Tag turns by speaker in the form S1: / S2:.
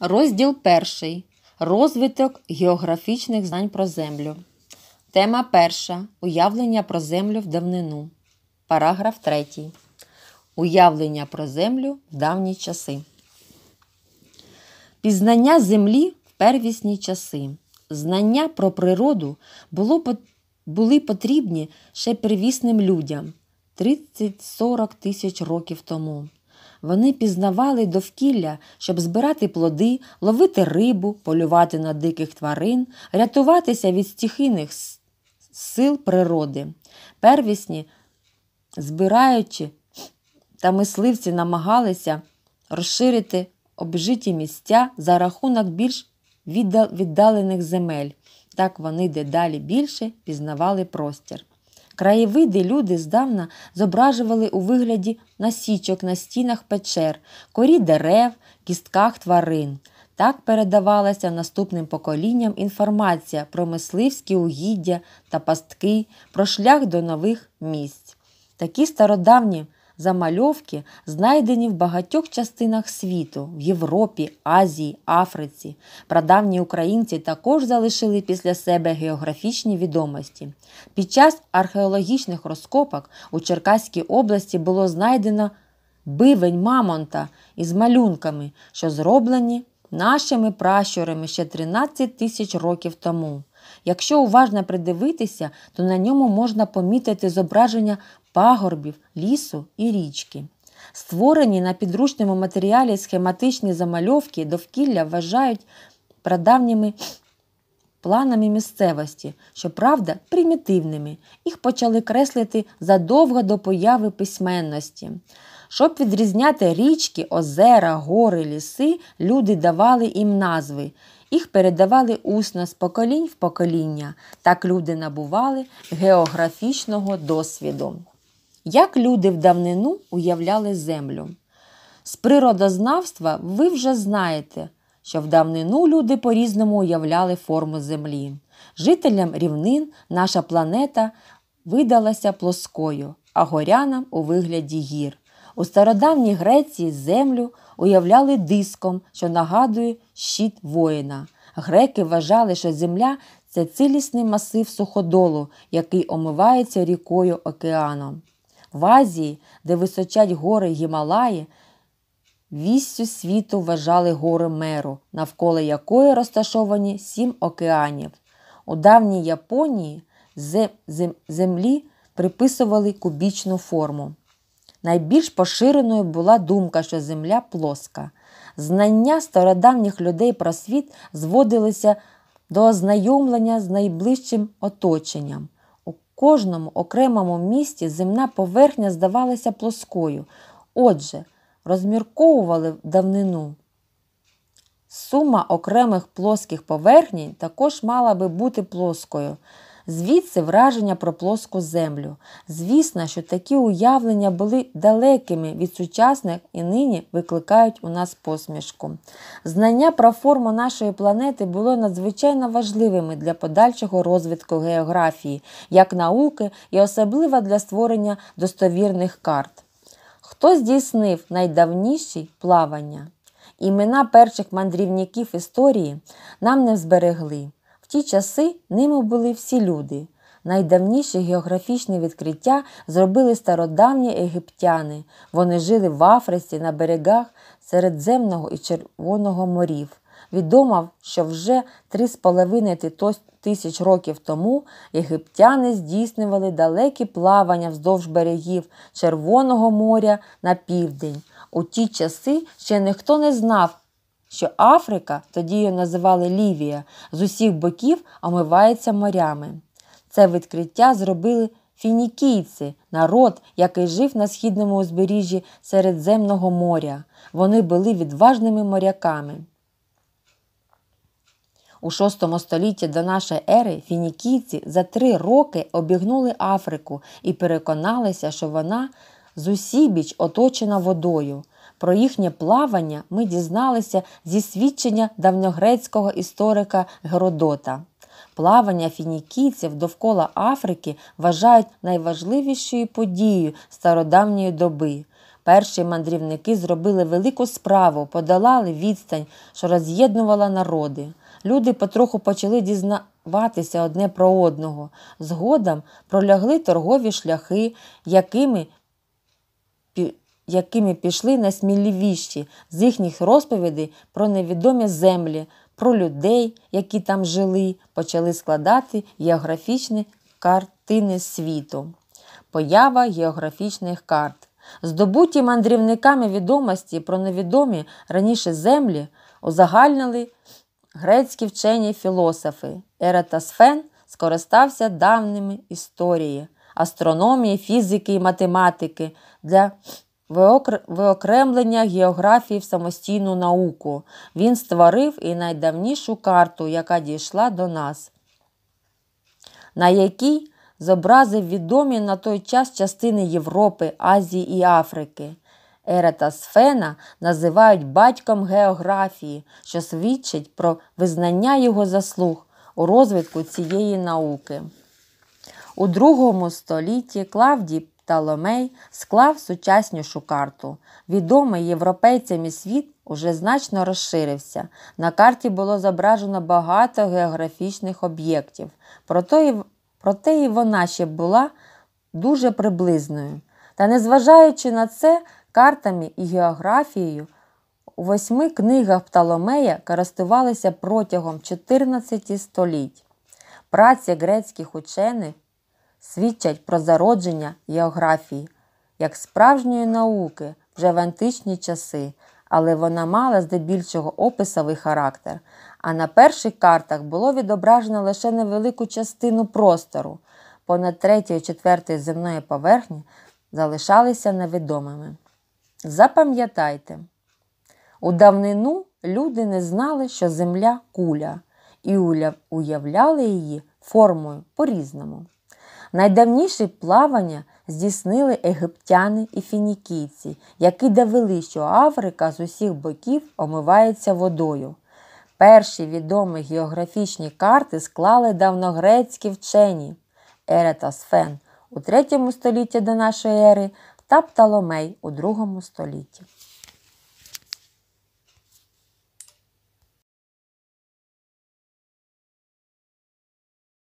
S1: Розділ перший. Розвиток географічних знань про землю. Тема 1. Уявлення про землю в давнину. Параграф 3. Уявлення про землю в давні часи. Пізнання землі в первісні часи. Знання про природу було, були потрібні ще первісним людям 30-40 тисяч років тому. Вони пізнавали довкілля, щоб збирати плоди, ловити рибу, полювати на диких тварин, рятуватися від стихійних сил природи. Первісні, збираючи та мисливці намагалися розширити обжиті місця за рахунок більш віддалених земель. Так вони дедалі більше пізнавали простір. Краєвиди люди здавна зображували у вигляді насічок на стінах печер, корі дерев, кістках тварин. Так передавалася наступним поколінням інформація про мисливські угіддя та пастки, про шлях до нових місць. Такі стародавні замальовки знайдені в багатьох частинах світу в Європі, Азії, Африці. Прадавні українці також залишили після себе географічні відомості. Під час археологічних розкопок у Черкаській області було знайдено бивень Мамонта із малюнками, що зроблені нашими пращурами ще 13 тисяч років тому. Якщо уважно придивитися, то на ньому можна помітити зображення пагорбів, лісу і річки. Створені на підручному матеріалі схематичні замальовки довкілля вважають прадавніми планами місцевості, щоправда, примітивними. Їх почали креслити задовго до появи письменності. Щоб відрізняти річки, озера, гори, ліси, люди давали їм назви. Їх передавали усно з поколінь в покоління. Так люди набували географічного досвіду. Як люди в давнину уявляли землю? З природознавства ви вже знаєте, що в давнину люди по-різному уявляли форму землі. Жителям рівнин наша планета видалася плоскою, а горянам у вигляді гір. У стародавній Греції землю уявляли диском, що нагадує щит воїна. Греки вважали, що земля це цілісний масив суходолу, який омивається рікою океаном. В Азії, де височать гори Гімалаї, вістю світу вважали гори меру, навколо якої розташовані сім океанів. У давній Японії землі приписували кубічну форму. Найбільш поширеною була думка, що земля плоска. Знання стародавніх людей про світ зводилися до ознайомлення з найближчим оточенням кожному окремому місті земна поверхня здавалася плоскою. Отже, розмірковували давнину. Сума окремих плоских поверхній також мала би бути плоскою звідси враження про плоску землю. Звісно, що такі уявлення були далекими від сучасних і нині викликають у нас посмішку. Знання про форму нашої планети було надзвичайно важливими для подальшого розвитку географії, як науки і особливо для створення достовірних карт. Хто здійснив найдавніші плавання? Імена перших мандрівників історії нам не зберегли ті часи ними були всі люди. Найдавніші географічні відкриття зробили стародавні єгиптяни. Вони жили в Африці на берегах Середземного і Червоного морів. Відомо, що вже 3,5 тисяч років тому єгиптяни здійснювали далекі плавання вздовж берегів Червоного моря на південь. У ті часи ще ніхто не знав що Африка, тоді її називали Лівія, з усіх боків омивається морями. Це відкриття зробили фінікійці, народ, який жив на східному узбережжі Середземного моря. Вони були відважними моряками. У VI столітті до нашої ери фінікійці за три роки обігнули Африку і переконалися, що вона зусібіч оточена водою. Про їхнє плавання ми дізналися зі свідчення давньогрецького історика Геродота. Плавання фінікійців довкола Африки вважають найважливішою подією стародавньої доби. Перші мандрівники зробили велику справу, подолали відстань, що роз'єднувала народи. Люди потроху почали дізнаватися одне про одного. Згодом пролягли торгові шляхи, якими якими пішли найсміливіші з їхніх розповідей про невідомі землі, про людей, які там жили, почали складати географічні картини світу. Поява географічних карт. Здобуті мандрівниками відомості про невідомі раніше землі узагальнили грецькі вчені філософи. Ератосфен скористався давними історії, астрономії, фізики і математики для виокремлення географії в самостійну науку. Він створив і найдавнішу карту, яка дійшла до нас, на якій зобразив відомі на той час частини Європи, Азії і Африки. Ерета Сфена називають батьком географії, що свідчить про визнання його заслуг у розвитку цієї науки. У другому столітті Клавдій Птоломей склав сучаснішу карту. Відомий європейцям і світ уже значно розширився. На карті було зображено багато географічних об'єктів, проте і вона ще була дуже приблизною. Та незважаючи на це, картами і географією у восьми книгах Пталомея користувалися протягом 14 століть. Праці грецьких учених свідчать про зародження географії як справжньої науки вже в античні часи, але вона мала здебільшого описовий характер. А на перших картах було відображено лише невелику частину простору. Понад третьої, четвертої земної поверхні залишалися невідомими. Запам'ятайте, у давнину люди не знали, що земля куля, і уявляли її формою по-різному. Найдавніші плавання здійснили египтяни і фінікійці, які довели, що Африка з усіх боків омивається водою. Перші відомі географічні карти склали давногрецькі вчені Еретасфен у 3 столітті до нашої ери та Пталомей у 2 столітті.